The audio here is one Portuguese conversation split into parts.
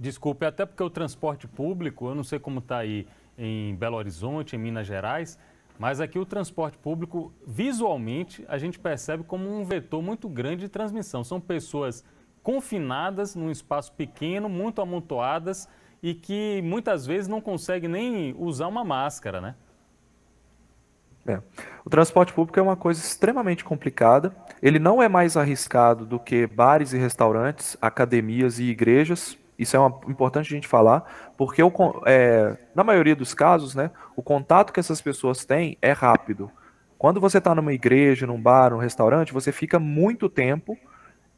Desculpe, até porque o transporte público, eu não sei como está aí em Belo Horizonte, em Minas Gerais, mas aqui o transporte público, visualmente, a gente percebe como um vetor muito grande de transmissão. São pessoas confinadas num espaço pequeno, muito amontoadas e que muitas vezes não conseguem nem usar uma máscara, né? É. O transporte público é uma coisa extremamente complicada. Ele não é mais arriscado do que bares e restaurantes, academias e igrejas, isso é uma, importante a gente falar, porque o, é, na maioria dos casos, né, o contato que essas pessoas têm é rápido. Quando você está numa igreja, num bar, num restaurante, você fica muito tempo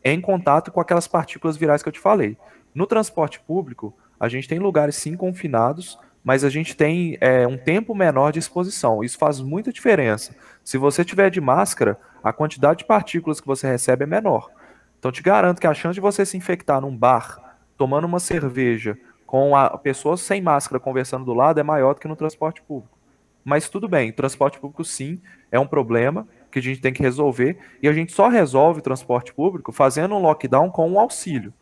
em contato com aquelas partículas virais que eu te falei. No transporte público, a gente tem lugares sim confinados, mas a gente tem é, um tempo menor de exposição. Isso faz muita diferença. Se você tiver de máscara, a quantidade de partículas que você recebe é menor. Então, te garanto que a chance de você se infectar num bar tomando uma cerveja com a pessoa sem máscara conversando do lado é maior do que no transporte público. Mas tudo bem, transporte público sim é um problema que a gente tem que resolver e a gente só resolve o transporte público fazendo um lockdown com um auxílio,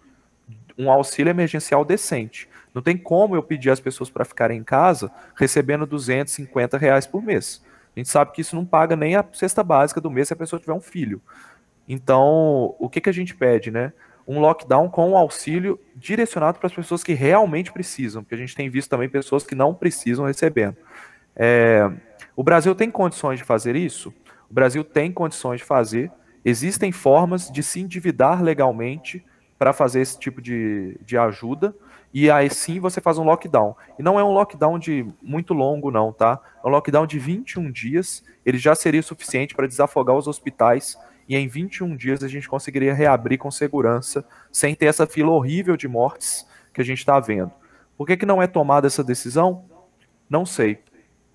um auxílio emergencial decente. Não tem como eu pedir às pessoas para ficarem em casa recebendo 250 reais por mês. A gente sabe que isso não paga nem a cesta básica do mês se a pessoa tiver um filho. Então, o que, que a gente pede, né? um lockdown com um auxílio direcionado para as pessoas que realmente precisam, porque a gente tem visto também pessoas que não precisam recebendo. É, o Brasil tem condições de fazer isso? O Brasil tem condições de fazer. Existem formas de se endividar legalmente para fazer esse tipo de, de ajuda, e aí sim você faz um lockdown. E não é um lockdown de muito longo, não, tá? É um lockdown de 21 dias, ele já seria suficiente para desafogar os hospitais e em 21 dias a gente conseguiria reabrir com segurança, sem ter essa fila horrível de mortes que a gente está vendo. Por que, que não é tomada essa decisão? Não sei.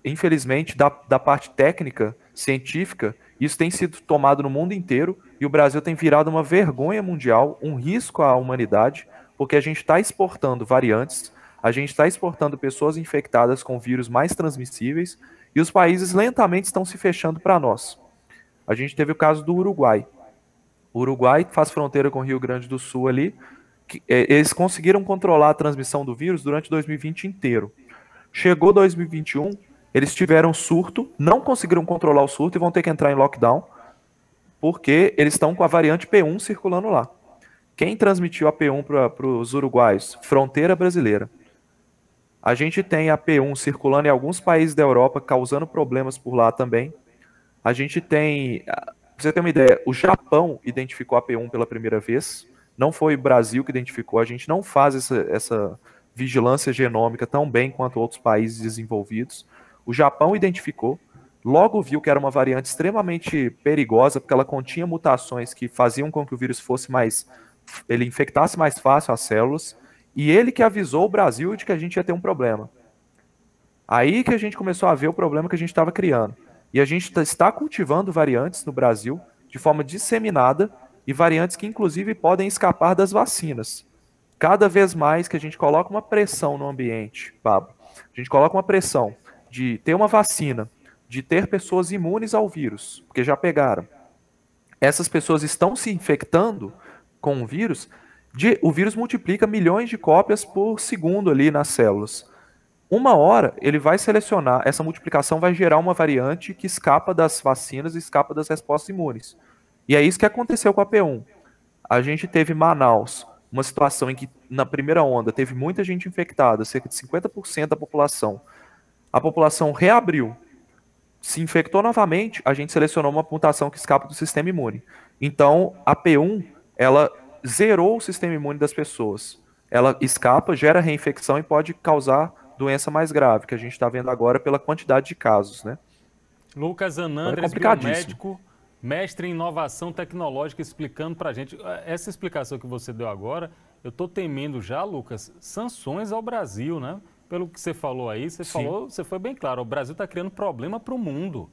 Infelizmente, da, da parte técnica, científica, isso tem sido tomado no mundo inteiro e o Brasil tem virado uma vergonha mundial, um risco à humanidade, porque a gente está exportando variantes, a gente está exportando pessoas infectadas com vírus mais transmissíveis e os países lentamente estão se fechando para nós. A gente teve o caso do Uruguai. O Uruguai faz fronteira com o Rio Grande do Sul ali. Que, é, eles conseguiram controlar a transmissão do vírus durante 2020 inteiro. Chegou 2021, eles tiveram surto, não conseguiram controlar o surto e vão ter que entrar em lockdown, porque eles estão com a variante P1 circulando lá. Quem transmitiu a P1 para os uruguais? Fronteira brasileira. A gente tem a P1 circulando em alguns países da Europa, causando problemas por lá também. A gente tem. Pra você ter uma ideia, o Japão identificou a P1 pela primeira vez, não foi o Brasil que identificou, a gente não faz essa, essa vigilância genômica tão bem quanto outros países desenvolvidos. O Japão identificou, logo viu que era uma variante extremamente perigosa, porque ela continha mutações que faziam com que o vírus fosse mais. ele infectasse mais fácil as células, e ele que avisou o Brasil de que a gente ia ter um problema. Aí que a gente começou a ver o problema que a gente estava criando. E a gente tá, está cultivando variantes no Brasil de forma disseminada e variantes que, inclusive, podem escapar das vacinas. Cada vez mais que a gente coloca uma pressão no ambiente, Pablo, a gente coloca uma pressão de ter uma vacina, de ter pessoas imunes ao vírus, porque já pegaram. Essas pessoas estão se infectando com o vírus, de, o vírus multiplica milhões de cópias por segundo ali nas células. Uma hora ele vai selecionar, essa multiplicação vai gerar uma variante que escapa das vacinas e escapa das respostas imunes. E é isso que aconteceu com a P1. A gente teve Manaus, uma situação em que na primeira onda teve muita gente infectada, cerca de 50% da população. A população reabriu, se infectou novamente, a gente selecionou uma mutação que escapa do sistema imune. Então, a P1, ela zerou o sistema imune das pessoas. Ela escapa, gera reinfecção e pode causar doença mais grave, que a gente está vendo agora pela quantidade de casos, né? Lucas Anandres, então é médico, mestre em inovação tecnológica, explicando para a gente. Ah, essa explicação que você deu agora, eu estou temendo já, Lucas, sanções ao Brasil, né? Pelo que você falou aí, você Sim. falou, você foi bem claro, o Brasil está criando problema para o mundo.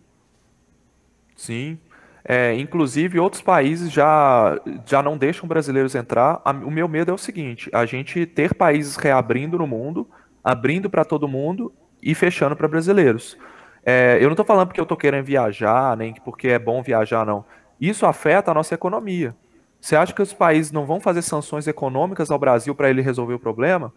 Sim. É, inclusive, outros países já, já não deixam brasileiros entrar. O meu medo é o seguinte: a gente ter países reabrindo no mundo, abrindo para todo mundo e fechando para brasileiros. É, eu não estou falando porque eu estou querendo viajar, nem porque é bom viajar, não. Isso afeta a nossa economia. Você acha que os países não vão fazer sanções econômicas ao Brasil para ele resolver o problema?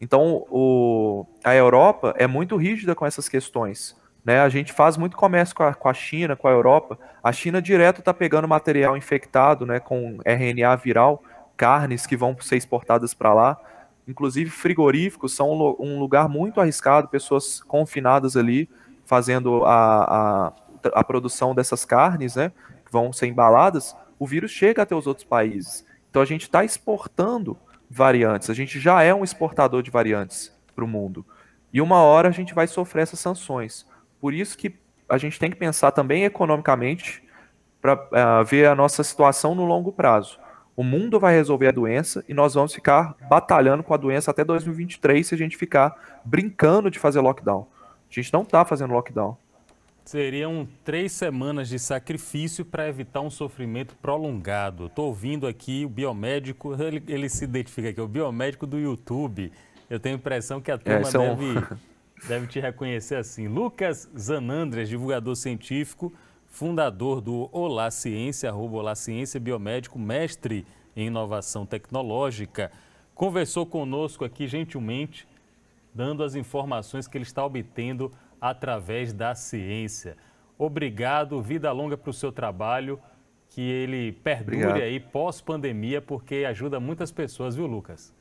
Então, o, a Europa é muito rígida com essas questões. Né? A gente faz muito comércio com a, com a China, com a Europa. A China direto está pegando material infectado né, com RNA viral, carnes que vão ser exportadas para lá. Inclusive, frigoríficos são um lugar muito arriscado, pessoas confinadas ali, fazendo a, a, a produção dessas carnes, né? Que vão ser embaladas. O vírus chega até os outros países. Então, a gente está exportando variantes. A gente já é um exportador de variantes para o mundo. E uma hora a gente vai sofrer essas sanções. Por isso que a gente tem que pensar também economicamente para uh, eh, ver a nossa situação no longo prazo. O mundo vai resolver a doença e nós vamos ficar batalhando com a doença até 2023 se a gente ficar brincando de fazer lockdown. A gente não está fazendo lockdown. Seriam três semanas de sacrifício para evitar um sofrimento prolongado. Estou ouvindo aqui o biomédico, ele, ele, se identifica aqui, o biomédico do YouTube. Eu tenho a impressão que a é, turma é, deve, deve te reconhecer assim. Lucas Zanandres, divulgador científico fundador do Olá Ciência, arroba Olá Ciência, biomédico, mestre em inovação tecnológica. Conversou conosco aqui gentilmente, dando as informações que ele está obtendo através da ciência. Obrigado, vida longa para o seu trabalho, que ele perdure Obrigado. aí pós-pandemia, porque ajuda muitas pessoas, viu, Lucas?